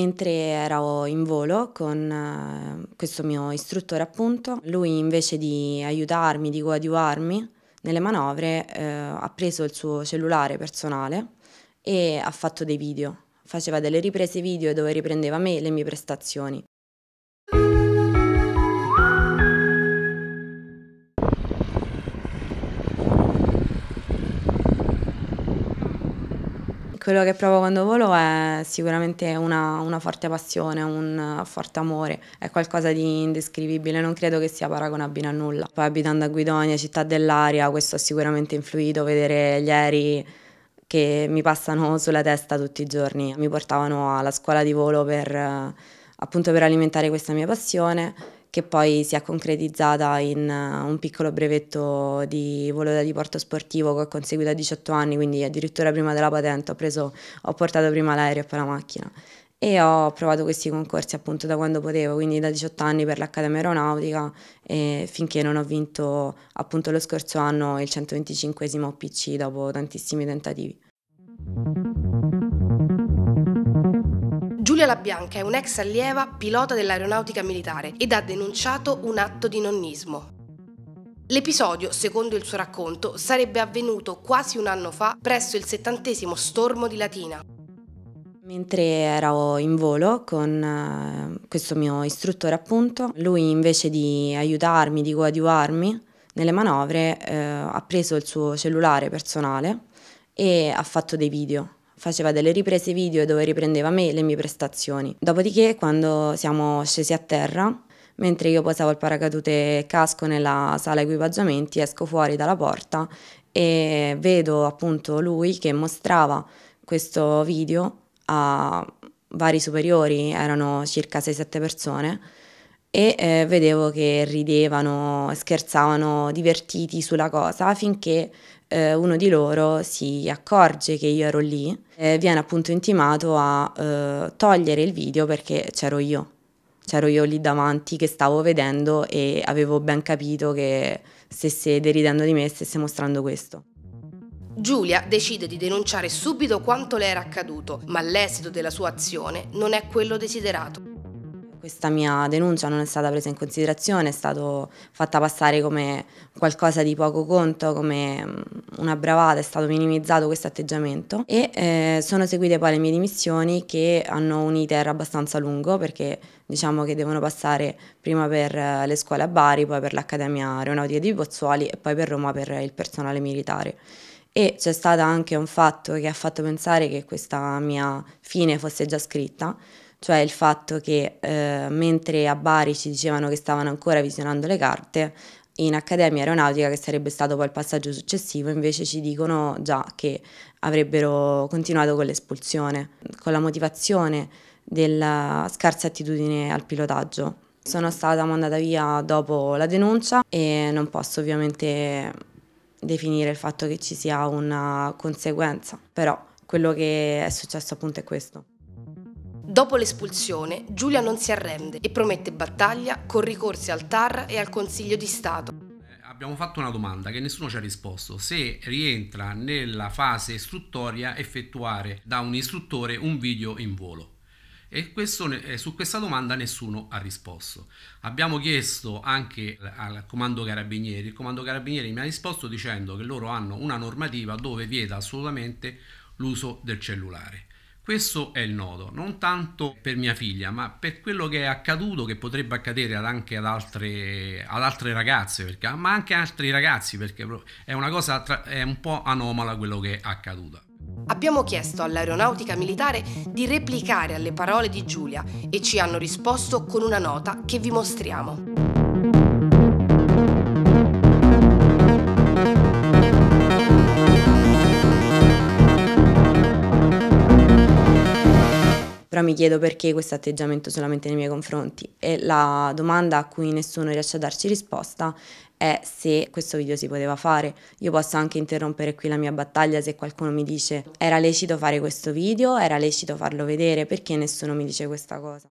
Mentre ero in volo con eh, questo mio istruttore appunto, lui invece di aiutarmi, di coadiuvarmi nelle manovre, eh, ha preso il suo cellulare personale e ha fatto dei video. Faceva delle riprese video dove riprendeva me e le mie prestazioni. quello che provo quando volo è sicuramente una, una, forte passione, un forte amore, è qualcosa di indescrivibile, non credo che sia paragonabile a nulla. Poi abitando a Guidonia, città dell'aria, questo ha sicuramente influito, vedere gli aerei che mi passano sulla testa tutti i giorni, mi portavano alla scuola di volo per, appunto per alimentare questa mia passione che poi si è concretizzata in eh, un piccolo brevetto di volo da diporto sportivo che ho conseguito a 18 anni, quindi addirittura prima della patente ho, preso, ho portato prima l'aereo e poi la macchina e ho provato questi concorsi appunto da quando potevo, quindi da 18 anni per l'Accademia Aeronautica e finché non ho vinto appunto lo scorso anno il 125 OPC dopo tantissimi tentativi. Giulia Labianca è un'ex allieva pilota dell'aeronautica militare ed ha denunciato un atto di nonnismo. L'episodio, secondo il suo racconto, sarebbe avvenuto quasi un anno fa presso il settantesimo stormo di Latina. Mentre ero in volo con eh, questo mio istruttore, appunto, lui invece di aiutarmi, di coadiuvarmi nelle manovre, eh, ha preso il suo cellulare personale e ha fatto dei video faceva delle riprese video dove riprendeva me e le mie prestazioni. Dopodiché, quando siamo scesi a terra, mentre io posavo il paracadute e casco nella sala equipaggiamenti, esco fuori dalla porta e vedo appunto lui che mostrava questo video a vari superiori, erano circa 6-7 persone, e eh, vedevo che ridevano, scherzavano, divertiti sulla cosa, finché eh, uno di loro si accorge che io ero lì e viene appunto intimato a eh, togliere il video perché c'ero io. C'ero io lì davanti che stavo vedendo e avevo ben capito che stesse deridendo di me, e stesse mostrando questo. Giulia decide di denunciare subito quanto le era accaduto, ma l'esito della sua azione non è quello desiderato questa mia denuncia non è stata presa in considerazione, è stata fatta passare come qualcosa di poco conto, come mm, una bravata, è stato minimizzato questo atteggiamento e eh, sono seguite poi le mie dimissioni che hanno un iter abbastanza lungo perché diciamo che devono passare prima per eh, le scuole a Bari, poi per l'Accademia Aeronautica di Pozzuoli e poi per Roma per il personale militare e c'è stato anche un fatto che ha fatto pensare che questa mia fine fosse già scritta cioè il fatto che eh, mentre a Bari ci dicevano che stavano ancora visionando le carte, in Accademia Aeronautica, che sarebbe stato poi il passaggio successivo, invece ci dicono già che avrebbero continuato con l'espulsione, con la motivazione della scarsa attitudine al pilotaggio. Sono stata mandata via dopo la denuncia e non posso ovviamente definire il fatto che ci sia una conseguenza, però quello che è successo appunto è questo. Dopo l'espulsione, Giulia non si arrende e promette battaglia con ricorsi al TAR e al Consiglio di Stato. Eh, abbiamo fatto una domanda che nessuno ci ha risposto, se rientra nella fase istruttoria effettuare da un istruttore un video in volo. E questo, eh, su questa domanda nessuno ha risposto. Abbiamo chiesto anche al comando carabinieri, il comando carabinieri mi ha risposto dicendo che loro hanno una normativa dove vieta assolutamente l'uso del cellulare. Questo è il nodo, non tanto per mia figlia, ma per quello che è accaduto, che potrebbe accadere anche ad altre, ad altre ragazze, perché, ma anche ad altri ragazzi, perché è una cosa è un po' anomala quello che è accaduto. Abbiamo chiesto all'aeronautica militare di replicare alle parole di Giulia e ci hanno risposto con una nota che vi mostriamo. però mi chiedo perché questo atteggiamento solamente nei miei confronti e la domanda a cui nessuno riesce a darci risposta è se questo video si poteva fare. Io posso anche interrompere qui la mia battaglia se qualcuno mi dice era lecito fare questo video, era lecito farlo vedere, perché nessuno mi dice questa cosa.